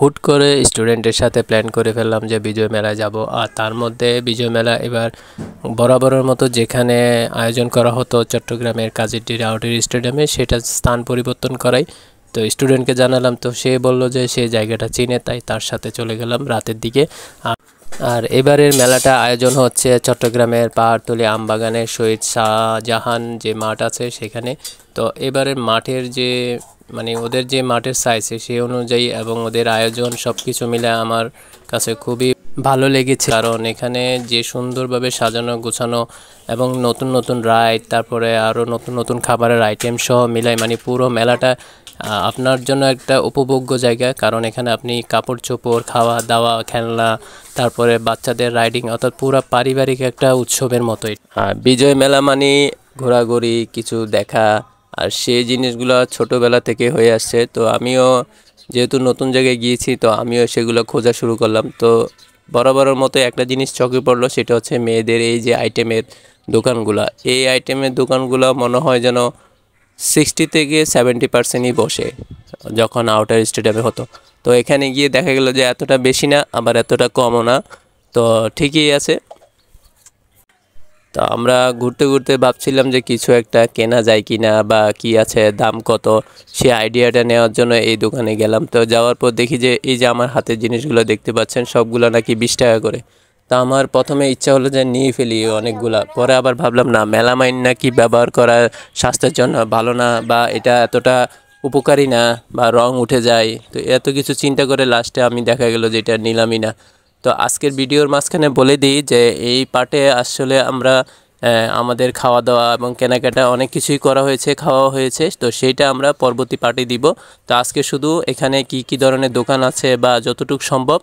হুট করে স্টুডেন্টের সাথে প্ল্যান করে ফেললাম যে বিজয় মেলায় যাব আর তার মধ্যে বিজয় মেলা এবার বরাবরের মতো যেখানে আয়োজন করা হতো চট্টগ্রামের কাজিটির আউটের স্টেডিয়ামে সেটা স্থান পরিবর্তন করাই তো স্টুডেন্টকে জানালাম তো সে বলল যে সে জায়গাটা চিনে তাই তার সাথে চলে গেলাম রাতের দিকে আর এবারের মেলাটা আয়োজন হচ্ছে চট্টগ্রামের পাহাড়তলি আমবাগানের শহীদ শাহজাহান যে মাঠ আছে সেখানে তো এবারের মাঠের যে মানে ওদের যে মাঠের সাইজ সেই অনুযায়ী এবং ওদের আয়োজন সব কিছু মিলে আমার কাছে খুবই ভালো লেগেছে কারণ এখানে যে সুন্দরভাবে সাজানো গোছানো এবং নতুন নতুন রাইড তারপরে আরও নতুন নতুন খাবারের আইটেম সহ মিলাই মানে পুরো মেলাটা আপনার জন্য একটা উপভোগ্য জায়গা কারণ এখানে আপনি কাপড় চোপড় খাওয়া দাওয়া খেলনা তারপরে বাচ্চাদের রাইডিং অর্থাৎ পুরো পারিবারিক একটা উৎসবের মতোই বিজয় মেলা মানে ঘোরাঘুরি কিছু দেখা আর সেই জিনিসগুলো ছোটোবেলা থেকে হয়ে আসছে তো আমিও যেহেতু নতুন জায়গায় গিয়েছি তো আমিও সেগুলো খোঁজা শুরু করলাম তো বরাবরের মতো একটা জিনিস চোখে পড়লো সেটা হচ্ছে মেয়েদের এই যে আইটেমের দোকানগুলো এই আইটেমের দোকানগুলো মনে হয় যেন সিক্সটি থেকে সেভেন্টি পার্সেন্টই বসে যখন আউটার স্টেডিয়ামে হতো তো এখানে গিয়ে দেখা গেল যে এতটা বেশি না আবার এতটা কমও না তো ঠিকই আছে তো আমরা ঘুরতে ঘুরতে ভাবছিলাম যে কিছু একটা কেনা যায় কিনা বা কি আছে দাম কত সে আইডিয়াটা নেওয়ার জন্য এই দোকানে গেলাম তো যাওয়ার পর দেখি যে এই যে আমার হাতের জিনিসগুলো দেখতে পাচ্ছেন সবগুলো নাকি বিশ টাকা করে তো আমার প্রথমে ইচ্ছা হলো যে নিয়ে ফেলি অনেকগুলা পরে আবার ভাবলাম না মেলামাইন নাকি ব্যবহার করা স্বাস্থ্যের জন্য ভালো না বা এটা এতটা উপকারী না বা রং উঠে যায় তো এত কিছু চিন্তা করে লাস্টে আমি দেখা গেল যে এটা নিলামই না তো আজকের ভিডিওর মাঝখানে বলে দিই যে এই পার্টে আসলে আমরা আমাদের খাওয়া দাওয়া এবং কেনাকাটা অনেক কিছুই করা হয়েছে খাওয়া হয়েছে তো সেইটা আমরা পরবর্তী পার্টে দিব তো আজকে শুধু এখানে কি কি ধরনের দোকান আছে বা যতটুকু সম্ভব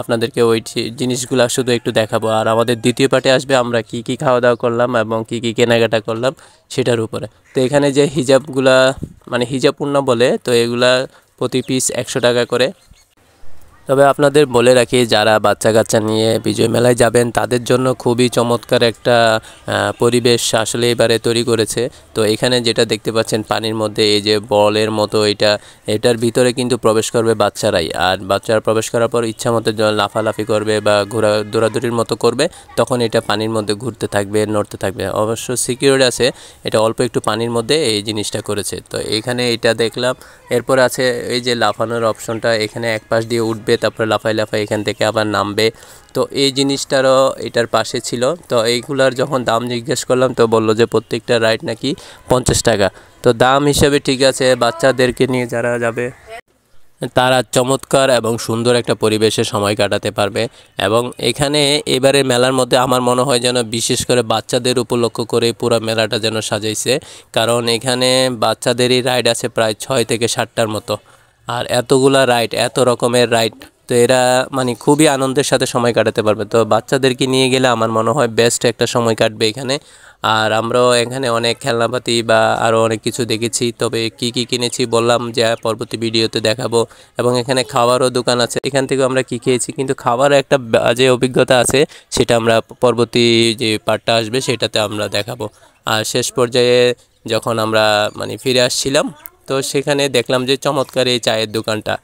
আপনাদেরকে ওই জিনিসগুলো শুধু একটু দেখাবো আর আমাদের দ্বিতীয় পার্টে আসবে আমরা কি কি খাওয়া দাওয়া করলাম এবং কি কি কেনাকাটা করলাম সেটার উপরে তো এখানে যে হিজাবগুলা মানে হিজাবপূর্ণ বলে তো এগুলা প্রতি পিস একশো টাকা করে তবে আপনাদের বলে রাখি যারা বাচ্চা কাচ্চা নিয়ে বিজয় মেলায় যাবেন তাদের জন্য খুবই চমৎকার একটা পরিবেশ আসলে এবারে তৈরি করেছে তো এখানে যেটা দেখতে পাচ্ছেন পানির মধ্যে এই যে বলের মতো এটা এটার ভিতরে কিন্তু প্রবেশ করবে বাচ্চারাই আর বাচ্চারা প্রবেশ করার পর ইচ্ছা মতো লাফালাফি করবে বা ঘোরা দৌড়াদৌড়ির মতো করবে তখন এটা পানির মধ্যে ঘুরতে থাকবে নড়তে থাকবে অবশ্য সিকিউরিটি আছে এটা অল্প একটু পানির মধ্যে এই জিনিসটা করেছে তো এখানে এটা দেখলাম এরপর আছে এই যে লাফানোর অপশনটা এখানে এক পাশ দিয়ে উঠবে উঠবে তারপরে লাফায় লাফায় এখান থেকে আবার নামবে তো এই জিনিসটারও এটার পাশে ছিল তো এইগুলার যখন দাম জিজ্ঞেস করলাম তো বলল যে প্রত্যেকটা রাইড নাকি পঞ্চাশ টাকা তো দাম হিসেবে ঠিক আছে বাচ্চাদেরকে নিয়ে যারা যাবে তারা চমৎকার এবং সুন্দর একটা পরিবেশে সময় কাটাতে পারবে এবং এখানে এবারে মেলার মধ্যে আমার মনে হয় যেন বিশেষ করে বাচ্চাদের উপলক্ষ করে পুরো মেলাটা যেন সাজাইছে কারণ এখানে বাচ্চাদেরই রাইড আছে প্রায় ছয় থেকে সাতটার মতো আর এতগুলা রাইড এত রকমের রাইড তো এরা মানে খুবই আনন্দের সাথে সময় কাটাতে পারবে তো বাচ্চাদেরকে নিয়ে গেলে আমার মনে হয় বেস্ট একটা সময় কাটবে এখানে আর আমরাও এখানে অনেক খেলনাপাতি বা আরও অনেক কিছু দেখেছি তবে কি কি কিনেছি বললাম যে পরবর্তী ভিডিওতে দেখাবো এবং এখানে খাবারও দোকান আছে এখান থেকে আমরা কি খেয়েছি কিন্তু খাবারও একটা যে অভিজ্ঞতা আছে সেটা আমরা পরবর্তী যে পার্টটা আসবে সেটাতে আমরা দেখাবো আর শেষ পর্যায়ে যখন আমরা মানে ফিরে আসছিলাম তো সেখানে দেখলাম যে চমৎকার এই চায়ের দোকানটা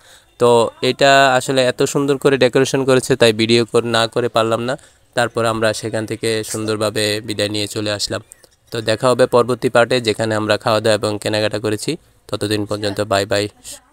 তো এটা আসলে এত সুন্দর করে ডেকোরেশন করেছে তাই ভিডিও না করে পারলাম না তারপর আমরা সেখান থেকে সুন্দরভাবে বিদায় নিয়ে চলে আসলাম তো দেখা হবে পরবর্তী পার্টে যেখানে আমরা খাওয়া দাওয়া এবং কেনাকাটা করেছি ততদিন পর্যন্ত বাই বাই